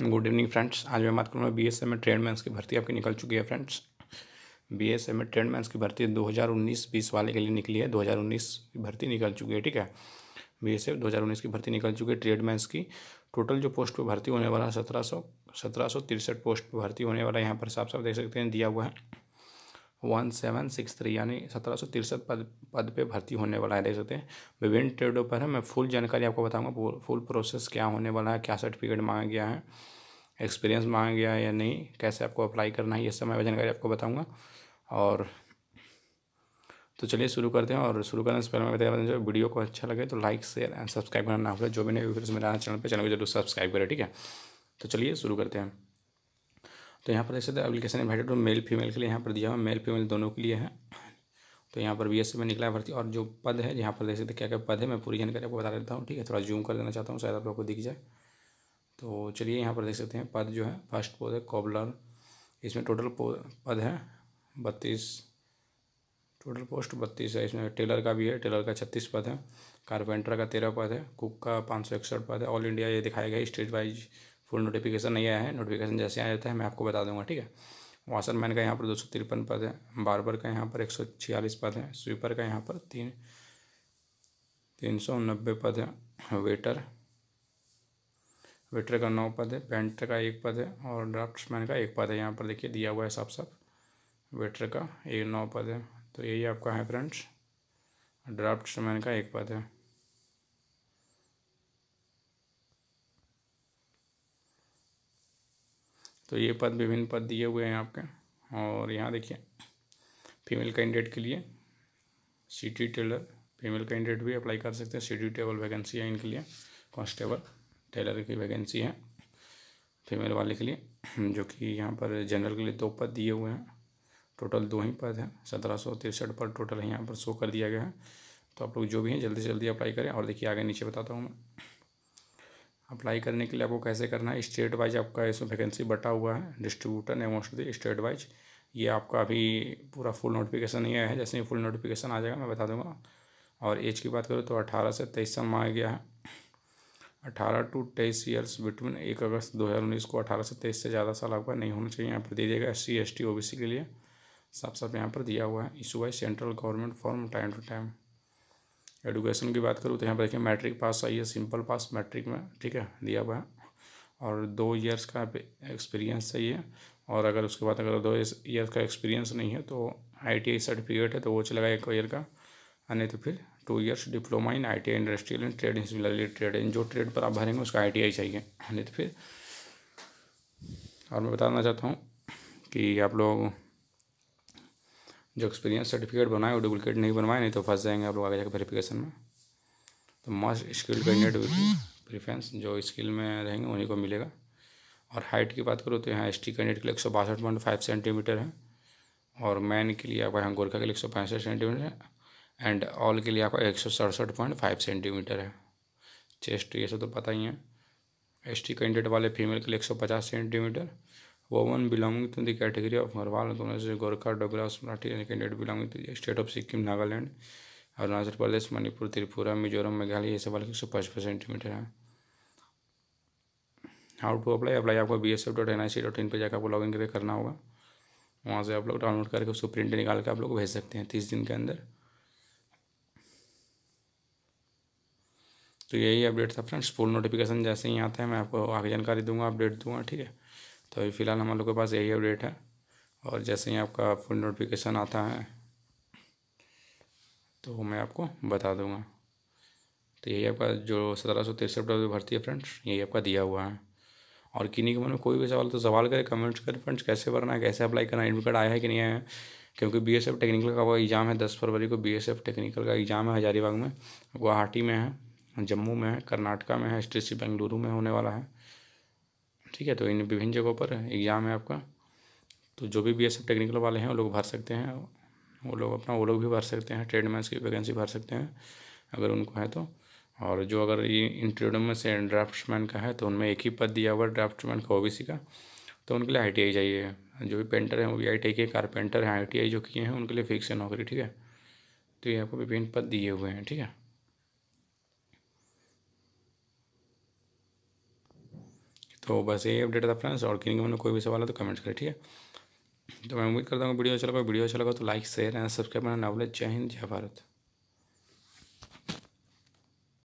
good evening friends आज मैं बात करूँगा B S M A tradesmen की भर्ती आपकी निकल चुकी है friends B S M A tradesmen की भर्ती दो हज़ार उन्नीस बीस वाले के लिए निकली है दो हज़ार उन्नीस की भर्ती निकल चुकी है ठीक है बी एस एफ दो हज़ार उन्नीस की भर्ती निकल चुकी है ट्रेड मैंस की टोटल जो पोस्ट पर भर्ती होने वाला है सत्रह सौ सत्रह सौ तिरसठ पोस्ट पर भर्ती होने वाला है यहाँ पर साफ साफ देख सकते हैं दिया हुआ है वन सेवन सिक्स थ्री यानी सत्रह सौ तिरसठ पद पद पर भर्ती होने वाला है देख सकते हैं विभिन्न ट्रेडों पर है मैं फुल जानकारी आपको बताऊंगा फुल प्रोसेस क्या होने वाला है क्या सर्टिफिकेट मांगा गया है एक्सपीरियंस मांगा गया या नहीं कैसे आपको अप्लाई करना है ये सब मैं जानकारी आपको बताऊँगा और तो चलिए शुरू करते हैं और शुरू करने से पहले मैं बताया जो वीडियो को अच्छा लगे तो लाइक शेयर एंड सब्सक्राइब करना ना भूलें जो भी नहीं वीडियो मेरा चैनल पर चैनल को जरूर सब्सक्राइब करें ठीक है तो चलिए शुरू करते हैं तो यहाँ पर जैसे एप्लीकेशन इन्वाइटेड मेल फीमेल के लिए यहाँ पर दिया हुआ मेल फीमेल दोनों के लिए है तो यहाँ पर बी e में निकला भर्ती और जो पद है यहाँ पर देख सकते क्या क्या पद है मैं पूरी जानकारी आपको बता देता हूँ ठीक है थोड़ा जूम कर देना चाहता हूँ शायद आप लोग को दिख जाए तो चलिए यहाँ पर देख सकते हैं पद जो है फर्स्ट पद है कॉबलर इसमें टोटल पद है बत्तीस टोटल पोस्ट बत्तीस है इसमें टेलर का भी है टेलर का छत्तीस पद है कारपेंटर का तेरह पद है कुक का पाँच सौ इकसठ पद है ऑल इंडिया ये दिखाया गया स्टेट वाइज फुल नोटिफिकेशन नहीं आया है नोटिफिकेशन जैसे आ जाता है मैं आपको बता दूंगा ठीक है वाशरमैन का यहाँ पर दो सौ तिरपन पद है बारबर का यहाँ पर एक सौ छियालीस पद है स्वीपर का यहाँ पर तीन तीन सौ नब्बे पद है वेटर वेटर का नौ पद है पेंटर का एक पद है और ड्राफ्टमैन का एक पद है यहाँ पर देखिए दिया हुआ है साफ साफ वेटर का एक नौ पद है तो यही आपका है फ्रेंड्स ड्राफ्ट्समैन का एक पद है तो ये पद विभिन्न पद दिए हुए हैं आपके और यहाँ देखिए फीमेल कैंडिडेट के लिए सिटी टेलर फीमेल कैंडिडेट भी अप्लाई कर सकते हैं सिटी टेबल वैकेंसी है इनके लिए कॉन्स्टेबल टेलर की वैकेंसी है फीमेल वाले के लिए जो कि यहाँ पर जनरल के लिए दो पद दिए हुए हैं टोटल दो ही पद हैं सत्रह सौ तिरसठ पद टोटल यहाँ पर शो कर दिया गया है तो आप लोग जो भी हैं जल्दी से जल्दी अप्लाई करें और देखिए आगे नीचे बताता हूँ मैं अप्लाई करने के लिए आपको कैसे करना है स्टेट वाइज आपका इसमें वैकेंसी बटा हुआ है डिस्ट्रीब्यूटर एवं स्टेट वाइज ये आपका अभी पूरा फुल नोटिफिकेशन नहीं आया है जैसे ही फुल नोटिफिकेशन आ जाएगा मैं बता दूंगा और एज की बात करूँ तो अठारह से तेईस मांगा गया है अठारह टू तेईस ईयर्स बिटवीन एक अगस्त दो हज़ार उन्नीस को अठारह से तेईस से ज़्यादा साल आपका नहीं होना चाहिए यहाँ पर दे दिएगा S C S T O B C के लिए साफ साफ यहाँ पर दिया हुआ है issue by central government form time to time education की बात करूँ तो यहाँ पर देखिए मैट्रिक पास चाहिए सिंपल पास मैट्रिक में ठीक है दिया हुआ है और दो ईयर्स का एक्सपीरियंस चाहिए और अगर उसके बाद अगर दो ईयर्स का एक्सपीरियंस नहीं है तो आई टी आई सर्टिफिकेट है तो वो चलेगा एक ईयर का नहीं तो फिर two years diploma in I T industrial and trade is trade in जो ट्रेड पर आप भरेंगे उसका आई टी चाहिए नहीं तो फिर और मैं बताना चाहता हूँ कि आप लोग जो एक्सपीरियंस सर्टिफिकेट बनाए वो डुप्लीकेट नहीं बनवाए नहीं तो फंस जाएंगे आप लोग आगे जाकर वेरीफिकेशन में तो must skilled candidate with preference जो स्किल में रहेंगे उन्हीं को मिलेगा और हाइट की बात करो तो यहाँ एस टी कैंडिडेट के लिए एक सौ बासठ पॉइंट फाइव सेंटीमीटर है और मैन के लिए आपका यहाँ गोरखा के लिए एक सौ पैंसठ सेंटीमीटर है एंड ऑल के लिए आपका एक सौ सड़सठ पॉइंट फाइव सेंटीमीटर है चेस्ट ये सब तो पता ही है एस टी कैंडिडेट वाले फीमेल के लिए एक सौ पचास centimetre women belonging to the category of मरवाल दोनों से Gorkha Dogra Marathi candidate belonging to state of Sikkim Nagaland Arunachal Pradesh Manipur Tripura Mizoram Meghalaya ये सब वाले एक सौ पचपन सेंटीमीटर है हाउ टू अप्लाई अप्लाई आपको B S F dot N I C dot in पर जाकर आपको लॉगिन करके करना होगा वहाँ से आप लोग डाउनलोड करके उसको प्रिंट निकाल के आप लोग भेज सकते हैं तीस दिन के अंदर तो यही अपडेट था फ्रेंड्स फुल नोटिफिकेशन जैसे ही आते हैं मैं आपको आगे जानकारी दूंगा अपडेट दूंगा ठीक है तो अभी फ़िलहाल हम लोग के पास यही अपडेट है और जैसे ही आपका फुल नोटिफिकेशन आता है तो मैं आपको बता दूंगा तो यही आपका जो सत्रह सौ तिरसठ भर्ती है फ्रेंड्स यही आपका दिया हुआ है और किन्हीं के मन में कोई भी सवाल तो सवाल करें कमेंट्स करें फ्रेंड्स कैसे भरना है कैसे अप्लाई करना एडमिट कार्ड आया है कि नहीं आया है क्योंकि बी एस एफ टेक्निकल का वो एग्ज़ाम है दस फरवरी को बी एस एफ टेक्निकल का एग्ज़ाम है हजारीबाग में गुवाहाटी में है जम्मू में है कर्नाटका में है एस टी सी बेंगलुरु में होने वाला है ठीक है तो इन विभिन्न जगहों पर एग्ज़ाम है आपका तो जो भी बी एस टेक्निकल वाले हैं वो लोग भर सकते हैं वो लोग अपना वो लोग भी भर सकते हैं ट्रेडमैन्स की वैकेंसी भर सकते हैं अगर उनको है तो और जो अगर ये इंटरव्यू में से ड्राफ्टमैन का है तो उनमें एक ही पद दिया हुआ ड्राफ्टमैन का ओ का तो उनके लिए आई चाहिए जो भी पेंटर हैं वो भी आई के कारपेंटर हैं आई जो किए हैं उनके लिए फिक्स है नौकरी ठीक है तो ये आपको विभिन्न पद दिए हुए हैं ठीक है तो बस यही अपडेट था फ्रेंड्स और किन मैंने कोई भी सवाल है तो कमेंट करें ठीक है तो मैं उम्मीद करता हूँ वीडियो अच्छा लगा वीडियो अच्छा लगा तो लाइक शेयर एंड सब्सक्राइब करना नॉलेज जय हिंद जय भारत